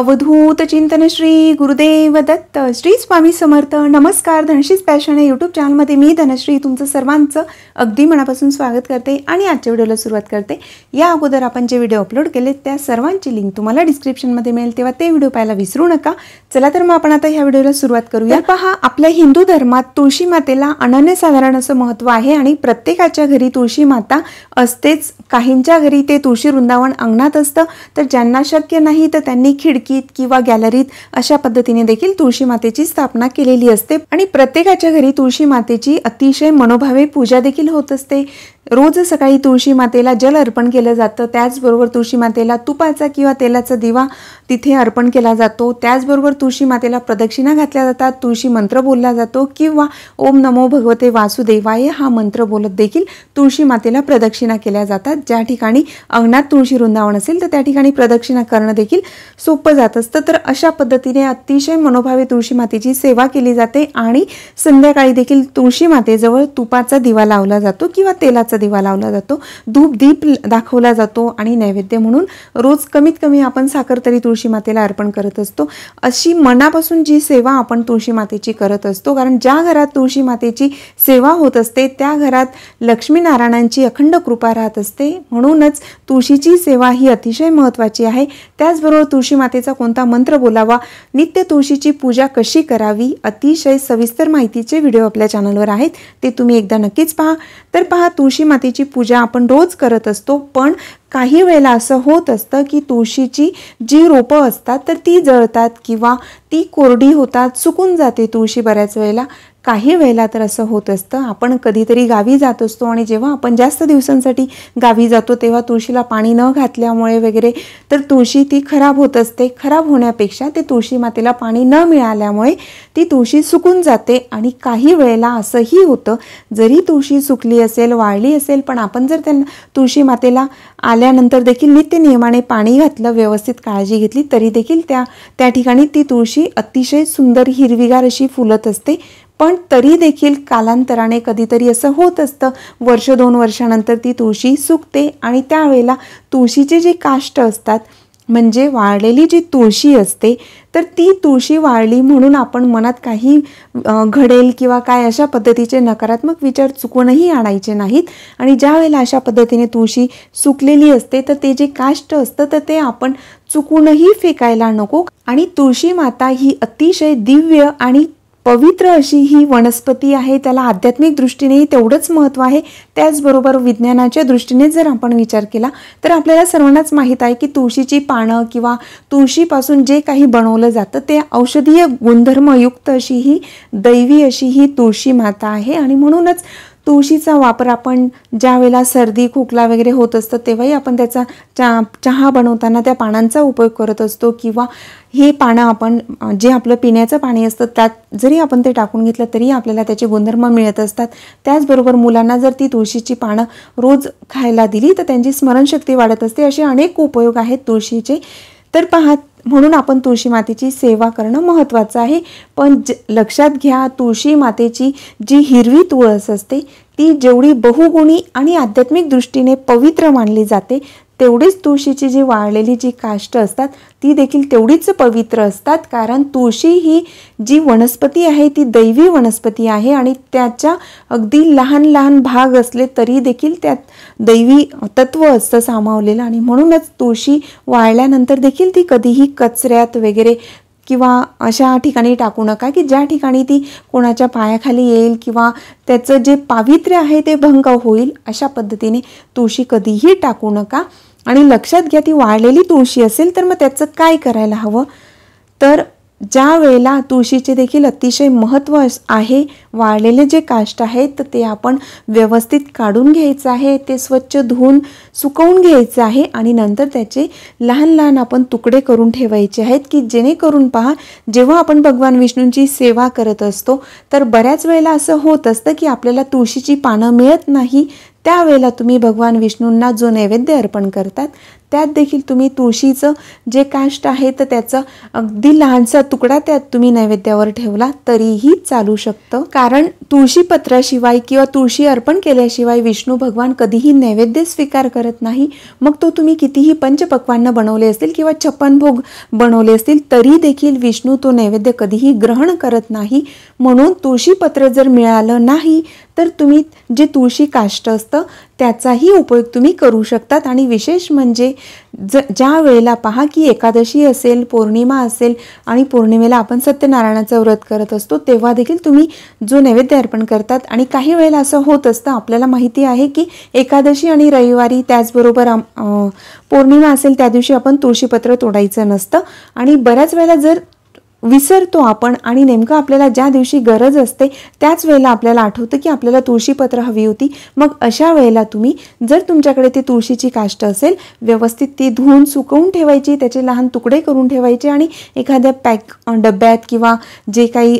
अवधूत चिंतन श्री गुरुदेव दत्त श्री स्वामी समर्थ नमस्कार Dhanashree passion YouTube चॅनलमध्ये मी धनश्री तुमचं सर्वांचं अगदी मनापासून स्वागत करते आणि आजच्या व्हिडिओला सुरुवात करते या अगोदर आपण जे व्हिडिओ अपलोड केले त्या सर्वांची लिंक तुम्हाला डिस्क्रिप्शनमध्ये मिळेल तेव्हा ते व्हिडिओ पाहायला विसरू नका चला तर मग आपण आता ह्या व्हिडिओला सुरुवात करूया पहा आपल्या हिंदू धर्मात तुळशी मातेला अनन्यसाधारण असं महत्त्व आहे आणि प्रत्येकाच्या घरी तुळशी माता असतेच काहींच्या घरी ते तुळशी वृंदावन अंगणात असतं तर ज्यांना शक्य नाही तर त्यांनी खिडकी खिडकीत किंवा गॅलरीत अशा पद्धतीने देखील तुळशी मातेची स्थापना केलेली असते आणि प्रत्येकाच्या घरी तुळशी मातेची अतिशय मनोभावे पूजा देखील होत असते रोज सकाळी तुळशी मातेला जल अर्पण केलं जातं त्याचबरोबर तुळशी मातेला तुपाचा किंवा तेलाचा दिवा तिथे अर्पण केला जातो त्याचबरोबर तुळशी मातेला प्रदक्षिणा घातल्या जातात तुळशी मंत्र बोलला जातो किंवा ओम नमो भगवते वासुदेवाय हा मंत्र बोलत देखील तुळशी मातेला प्रदक्षिणा केल्या जातात ज्या ठिकाणी अंगणात तुळशी वृंदावन असेल तर त्या ठिकाणी प्रदक्षिणा करणं देखील सोपं जात असतं तर अशा पद्धतीने अतिशय मनोभावे तुळशी मातेची सेवा केली जाते आणि संध्याकाळी देखील तुळशी मातेजवळ तुपाचा दिवा लावला जातो किंवा तेलाचा दिवा लावला जातो धूप दीप दाखवला जातो आणि नैवेद्य म्हणून रोज कमीत कमी आपण साखर तरी तुळशी मातेला अर्पण करत असतो अशी मनापासून जी सेवा आपण तुळशी मातेची करत असतो कारण ज्या घरात तुळशी मातेची सेवा होत असते त्या घरात लक्ष्मीनारायणांची अखंड कृपा राहत असते म्हणूनच तुळशीची सेवा ही अतिशय महत्त्वाची आहे त्याचबरोबर तुळशी मातेचा कोणता मंत्र बोलावा नित्य तुळशीची पूजा कशी करावी अतिशय सविस्तर माहितीचे व्हिडिओ आपल्या चॅनलवर आहेत ते तुम्ही एकदा नक्कीच पहा तर पहा तुळशी मातेची पूजा आपण रोज करत असतो पण काही वेळेला असं होत असतं की तुळशीची जी रोपं असतात तर ती जळतात किंवा ती कोरडी होतात सुकून जाते तुळशी बऱ्याच वेळेला काही वेळेला तर असं होत असतं आपण कधीतरी गावी जात असतो आणि जेव्हा आपण जास्त दिवसांसाठी गावी जातो तेव्हा तुळशीला पाणी न घातल्यामुळे वगैरे तर तुळशी ती खराब होत असते खराब होण्यापेक्षा ते तुळशी मातेला पाणी न मिळाल्यामुळे ती तुळशी सुकून जाते आणि काही वेळेला असंही होतं जरी तुळशी सुकली असेल वाळली असेल पण आपण जर त्यांना तुळशी मातेला आल्यानंतर देखील नित्य नियमाने पाणी घातलं व्यवस्थित काळजी घेतली तरी देखील त्या त्या ठिकाणी ती तुळशी अतिशय सुंदर हिरवीगार अशी फुलत असते पण तरी देखील कालांतराने कधीतरी असं होत असतं वर्ष दोन वर्षानंतर ती तुळशी सुकते आणि त्यावेळेला तुळशीचे जे काष्ट असतात म्हणजे वाळलेली जी तुळशी असते तर ती तुळशी वाळली म्हणून आपण मनात काही घडेल किंवा काय अशा पद्धतीचे नकारात्मक विचार चुकूनही आणायचे नाहीत आणि ज्या वेळेला अशा पद्धतीने तुळशी सुकलेली असते तर ते जे काष्ट असतं तर ते आपण चुकूनही फेकायला नको आणि तुळशी माता ही अतिशय दिव्य आणि पवित्र अशी ही वनस्पती आहे त्याला आध्यात्मिक दृष्टीनेही तेवढंच महत्त्व आहे त्याचबरोबर विज्ञानाच्या दृष्टीने जर आपण विचार केला तर आपल्याला सर्वांनाच माहीत आहे की तुळशीची पानं किंवा तुळशीपासून जे काही बनवलं जातं ते औषधीय गुणधर्मयुक्त अशी ही दैवी अशी ही तुळशी माता आहे आणि म्हणूनच तुळशीचा वापर आपण ज्यावेळेला सर्दी खोकला वगैरे होत असतं तेव्हाही आपण त्याचा चा चहा बनवताना त्या पानांचा उपयोग करत असतो किंवा हे पानं आपण जे आपलं पिण्याचं पाणी असतं त्यात जरी आपण ते टाकून घेतलं तरी आपल्याला त्याचे गुणधर्म मिळत असतात त्याचबरोबर मुलांना जर ती तुळशी तुळशीची पानं रोज खायला दिली तर त्यांची स्मरणशक्ती वाढत असते असे अनेक उपयोग आहेत तुळशीचे तर पहा म्हणून आपण तुळशी मातेची सेवा करणं महत्वाचं आहे पण ज लक्षात घ्या तुळशी मातेची जी हिरवी तुळस असते ती जेवढी बहुगुणी आणि आध्यात्मिक दृष्टीने पवित्र मानली जाते तेवढीच तुळशीची जी वाळलेली जी काष्ट असतात ती देखील तेवढीच पवित्र असतात कारण तुळशी ही जी वनस्पती आहे ती दैवी वनस्पती आहे आणि त्याच्या अगदी लहान लहान भाग असले तरी देखील त्यात दैवी तत्व असतं सामावलेलं आणि म्हणूनच तुळशी वाळल्यानंतर देखील ती कधीही कचऱ्यात वगैरे किंवा अशा ठिकाणी टाकू नका की ज्या ठिकाणी ती कोणाच्या पायाखाली येईल किंवा त्याचं जे पावित्र्य आहे ते भंग होईल अशा पद्धतीने तुळशी कधीही टाकू नका आणि लक्षात घ्या ती वाढलेली तुळशी असेल तर मग त्याचं काय करायला हवं तर ज्या वेळेला तुळशीचे देखील अतिशय महत्त्व आहे वाळलेले जे काष्ट आहेत ते आपण व्यवस्थित काढून घ्यायचं आहे ते स्वच्छ धुवून सुकवून घ्यायचं आहे आणि नंतर त्याचे लहान लहान आपण तुकडे करून ठेवायचे आहेत की जेणेकरून पहा जेव्हा आपण भगवान विष्णूंची सेवा करत असतो तर बऱ्याच वेळेला असं होत असतं की आपल्याला तुळशीची पानं मिळत नाही त्यावेळेला तुम्ही भगवान विष्णूंना जो नैवेद्य अर्पण करतात त्यात देखील तुम्ही तुळशीचं जे काष्ट आहे तर त्याचा अगदी लहानसा तुकडा त्यात तुम्ही नैवेद्यावर ठेवला तरीही चालू शकतं कारण तुळशीपत्राशिवाय किंवा तुळशी अर्पण केल्याशिवाय विष्णू भगवान कधीही नैवेद्य स्वीकार करत नाही मग तो तुम्ही कितीही पंचपक्वांना बनवले असतील किंवा छप्पन भोग बनवले असतील तरी देखील विष्णू तो नैवेद्य कधीही ग्रहण करत नाही म्हणून तुळशीपत्र जर मिळालं नाही तर तुम्ही जे तुळशी काष्ट असतं त्याचाही उपयोग तुम्ही करू शकतात आणि विशेष म्हणजे ज ज्या वेळेला पहा की एकादशी असेल पौर्णिमा असेल आणि पौर्णिमेला आपण सत्यनारायणाचं व्रत करत असतो तेव्हा देखील तुम्ही जो नैवेद्य अर्पण करतात आणि काही वेळेला असं होत असतं आपल्याला माहिती आहे की एकादशी आणि रविवारी त्याचबरोबर पौर्णिमा असेल त्या दिवशी आपण तुळशीपत्र तोडायचं नसतं आणि बऱ्याच वेळेला जर विसरतो आपण आणि नेमकं आपल्याला ज्या दिवशी गरज असते त्याच वेळेला आपल्याला आठवतं की आपल्याला तुळशीपत्र हवी होती मग अशा वेळेला तुम्ही जर तुमच्याकडे ती तुळशीची काष्ट असेल व्यवस्थित ती धुवून सुकवून ठेवायची त्याचे लहान तुकडे करून ठेवायचे आणि एखाद्या पॅक डब्यात किंवा जे काही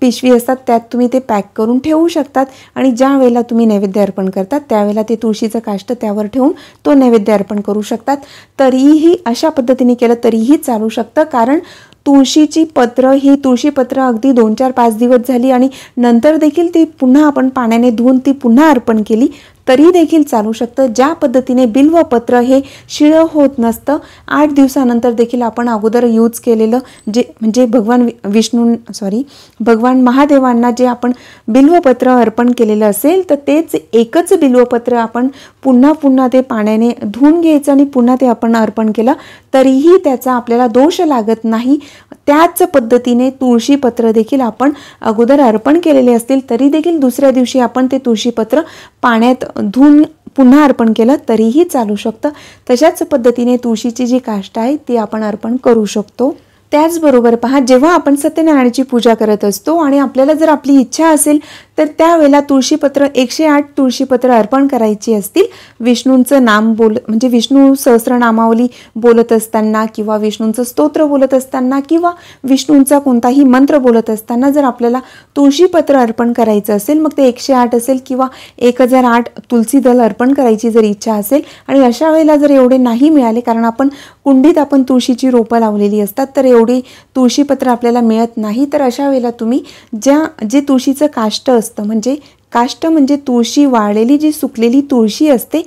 पिशवी असतात त्यात तुम्ही ते पॅक करून ठेवू शकतात आणि ज्या वेळेला तुम्ही नैवेद्य अर्पण करतात त्यावेळेला ते तुळशीचं काष्ट त्यावर ठेवून तो नैवेद्य अर्पण करू शकतात तरीही अशा पद्धतीने केलं तरीही चालू शकतं कारण तुळशीची पत्र ही तुळशी पत्र अगदी दोन चार पाच दिवस झाली आणि नंतर देखील ती पुन्हा आपण पाण्याने धुवून ती पुन्हा अर्पण केली तरी देखील चालू शकतं ज्या पद्धतीने बिल्वपत्र हे शिळं होत नसतं आठ दिवसानंतर देखील आपण अगोदर यूज केलेलं जे म्हणजे भगवान विष्णू सॉरी भगवान महादेवांना जे आपण बिल्वपत्र अर्पण केलेलं असेल तर तेच एकच बिल्वपत्र आपण पुन्हा पुन्हा ते पाण्याने धुवून घ्यायचं आणि पुन्हा ते आपण अर्पण केलं तरीही त्याचा आपल्याला दोष लागत नाही त्याच पद्धतीने तुळशीपत्र देखील आपण अगोदर अर्पण केलेले असतील तरी देखील दुसऱ्या दिवशी आपण ते तुळशीपत्र पाण्यात धून पुन्हा अर्पण केलं तरीही चालू शकतं तशाच पद्धतीने तुळशीची जी काष्ट आहे ती आपण अर्पण करू शकतो त्याचबरोबर पहा जेव्हा आपण सत्यनारायणाची पूजा करत असतो आणि आपल्याला जर आपली इच्छा असेल तर त्यावेळेला तुळशीपत्र एकशे आठ तुळशीपत्र अर्पण करायची असतील विष्णूंचं नाम बोल म्हणजे विष्णू सहस्रनामावली बोलत असताना किंवा विष्णूंचं स्तोत्र बोलत असताना किंवा विष्णूंचा कोणताही मंत्र बोलत असताना जर आपल्याला तुळशीपत्र अर्पण करायचं असेल मग ते एकशे आठ असेल किंवा एक हजार आठ तुलसी दल अर्पण करायची जर इच्छा असेल आणि अशा वेळेला जर एवढे नाही मिळाले कारण आपण कुंडीत आपण तुळशीची रोपं लावलेली असतात तर एवढी तुळशीपत्र आपल्याला मिळत नाही तर अशा वेळेला तुम्ही ज्या जे तुळशीचं काष्ट असतं म्हणजे काष्ट म्हणजे तुळशी वाळलेली जी सुकलेली तुळशी असते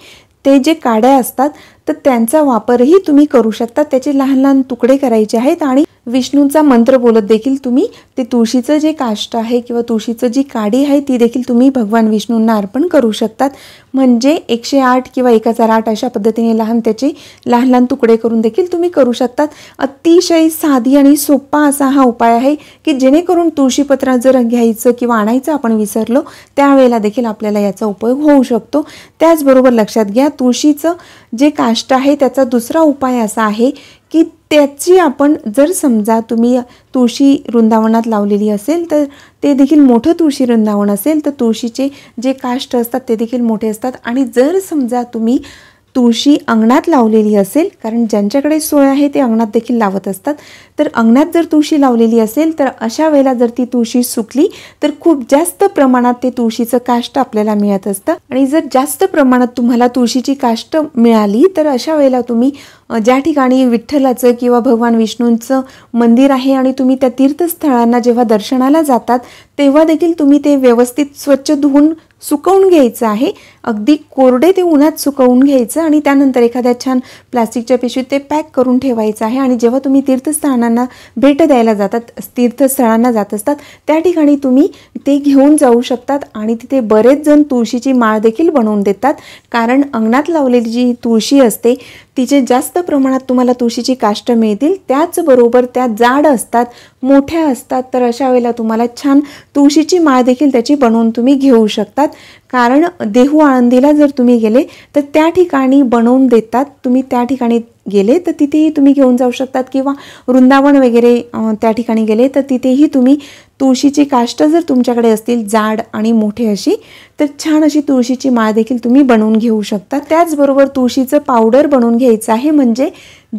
ते जे काड्या असतात तर त्यांचा वापरही तुम्ही करू शकता त्याचे लहान लहान तुकडे करायचे आहेत आणि विष्णूंचा मंत्र बोलत देखील तुम्ही ते तुळशीचं जे काष्ट आहे किंवा तुळशीचं जी काडी आहे ती देखील तुम्ही भगवान विष्णूंना अर्पण करू शकतात म्हणजे एकशे आठ किंवा एक हजार आठ अशा पद्धतीने लहान त्याचे लहान लहान तुकडे करून देखील तुम्ही करू शकतात अतिशय साधी आणि सोपा असा हा उपाय आहे की जेणेकरून तुळशीपत्र जर घ्यायचं किंवा आणायचं आपण विसरलो त्यावेळेला देखील आपल्याला याचा उपयोग होऊ शकतो त्याचबरोबर लक्षात घ्या तुळशीचं जे काष्ट आहे त्याचा दुसरा उपाय असा आहे की त्याची आपण जर समजा तुम्ही तुळशी वृंदावनात लावलेली असेल तर ते देखील मोठं तुळशी वृंदावन असेल तर तुळशीचे जे काष्ट असतात ते देखील मोठे असतात आणि जर समजा तुम्ही तुळशी अंगणात लावलेली असेल कारण ज्यांच्याकडे सोय आहे ते अंगणात देखील लावत असतात तर अंगणात जर तुळशी लावलेली असेल तर अशा वेळेला जर ती तुळशी सुकली तर खूप जास्त प्रमाणात ते तुळशीचं काष्ट आपल्याला मिळत असतं आणि जर जास्त प्रमाणात तुम्हाला तुळशीची काष्ट मिळाली तर अशा वेळेला तुम्ही ज्या ठिकाणी विठ्ठलाचं किंवा भगवान विष्णूंचं मंदिर आहे आणि तुम्ही त्या तीर्थस्थळांना जेव्हा दर्शनाला जातात तेव्हा देखील तुम्ही ते व्यवस्थित स्वच्छ धुवून सुकवून घ्यायचं आहे अगदी कोरडे ते उन्हात सुकवून घ्यायचं आणि त्यानंतर एखाद्या छान प्लास्टिकच्या पिशवीत ते पॅक करून ठेवायचं आहे आणि जेव्हा तुम्ही तीर्थस्थानांना भेट द्यायला जातात तीर्थस्थळांना जात असतात त्या ठिकाणी तुम्ही ते घेऊन जाऊ शकतात आणि तिथे बरेच जण तुळशीची माळ देखील बनवून देतात कारण अंगणात लावलेली जी तुळशी असते तिचे जास्त प्रमाणात तुम्हाला तुळशीची काष्ट मिळतील त्याचबरोबर त्या जाड असतात मोठ्या असतात तर अशा वेळेला तुम्हाला छान तुळशीची माळ देखील त्याची बनवून तुम्ही घेऊ शकतात कारण देहू आळंदीला जर तुम्ही गेले तर त्या ठिकाणी बनवून देतात तुम्ही त्या ठिकाणी गेले तर तिथेही तुम्ही घेऊन जाऊ शकतात किंवा वृंदावन वगैरे त्या ठिकाणी गेले तर तिथेही तुम्ही तुळशीची काष्ट जर तुमच्याकडे असतील जाड आणि मोठे अशी तर छान अशी तुळशीची माळ देखील तुम्ही बनवून घेऊ शकता त्याचबरोबर तुळशीचं पावडर बनवून घ्यायचं आहे म्हणजे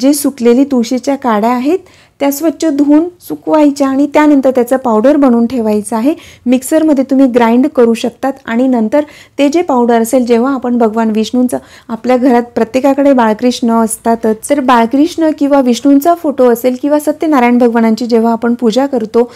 जे सुकलेली तुळशीच्या काड्या आहेत त्या स्वच्छ धुवून सुकवायच्या आणि त्यानंतर त्याचा पावडर बनवून ठेवायचा आहे मिक्सरमध्ये तुम्ही ग्राइंड करू शकतात आणि नंतर ते जे पावडर असेल जेव्हा आपण भगवान विष्णूंचं आपल्या घरात प्रत्येकाकडे बाळकृष्ण असतातच तर बाळकृष्ण किंवा विष्णूंचा फोटो असेल किंवा सत्यनारायण भगवानांची जेव्हा आपण पूजा करतो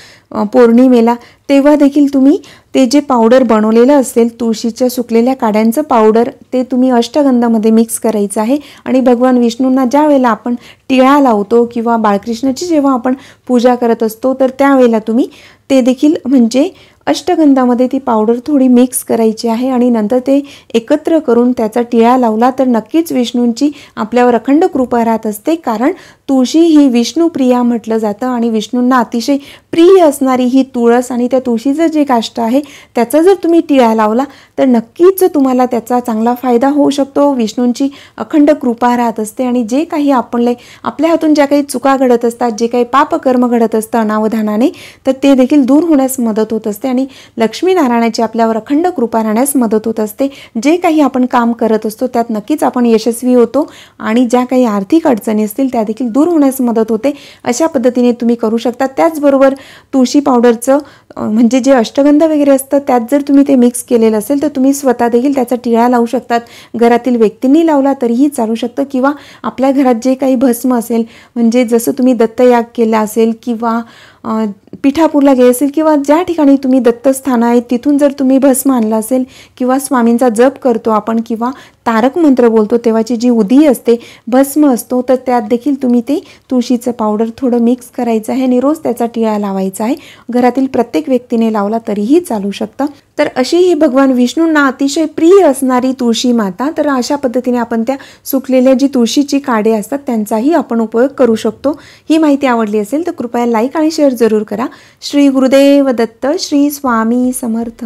पौर्णिमेला तेव्हा देखील तुम्ही ते जे पावडर बनवलेलं असेल तुळशीच्या सुकलेल्या काड्यांचं पावडर ते तुम्ही अष्टगंधामध्ये मिक्स करायचं आहे आणि भगवान विष्णूंना ज्या वेळेला आपण टिळा लावतो किंवा बाळकृष्णाची जेव्हा आपण पूजा करत असतो तर त्यावेळेला तुम्ही ते देखील म्हणजे अष्टगंधामध्ये ती पावडर थोडी मिक्स करायची आहे आणि नंतर ते एकत्र करून त्याचा टिळा लावला तर नक्कीच विष्णूंची आपल्यावर अखंड कृपा राहत असते कारण तुळशी ही विष्णुप्रिया म्हटलं जातं आणि विष्णूंना अतिशय प्रिय असणारी ही तुळस आणि त्या तुळशीचं जे काष्ट आहे त्याचा जर तुम्ही टिळा लावला तर नक्कीच तुम्हाला त्याचा चांगला फायदा होऊ शकतो विष्णूंची अखंड कृपा राहत असते आणि जे काही आपणले आपल्या हातून ज्या काही चुका घडत असतात जे काही पापकर्म घडत असतं अनावधानाने तर ते देखील दूर होण्यास मदत होत असते आणि लक्ष्मीनारायणाची आपल्यावर अखंड कृपा राहण्यास मदत होत असते जे काही आपण काम करत असतो त्यात नक्कीच आपण यशस्वी होतो आणि ज्या काही आर्थिक अडचणी असतील त्या देखील दूर होण्यास मदत होते अशा पद्धतीने तुम्ही करू शकता त्याचबरोबर तुळशी पावडरचं म्हणजे जे अष्टगंध वगैरे असतं त्यात जर तुम्ही ते मिक्स केलेलं असेल तर तुम्ही स्वतः देखील त्याचा टिळा लावू शकतात घरातील व्यक्तींनी लावला तरीही चालू शकतं किंवा आपल्या घरात जे काही भस्म असेल म्हणजे जसं तुम्ही दत्तयाग केला असेल किंवा पिठापूरला गेले असेल किंवा ज्या ठिकाणी तुम्ही दत्तस्थान आहे तिथून जर तुम्ही भस्म आणला असेल किंवा स्वामींचा जप करतो आपण किंवा तारक मंत्र बोलतो तेव्हाची जी उदी असते भस्म असतो तर त्यात देखील तुम्ही ते तुळशीचं पावडर थोडं मिक्स करायचं आहे आणि रोज त्याचा टिळा लावायचा आहे घरातील प्रत्येक प्रत्येक व्यक्तीने लावला तरीही चालू शकतं तर अशी ही भगवान विष्णूंना अतिशय प्रिय असणारी तुळशी माता तर अशा पद्धतीने आपण त्या सुकलेल्या जी तुळशीची काडे असतात त्यांचाही आपण उपयोग करू शकतो ही माहिती आवडली असेल तर कृपया लाईक आणि शेअर जरूर करा श्री गुरुदेव दत्त श्री स्वामी समर्थ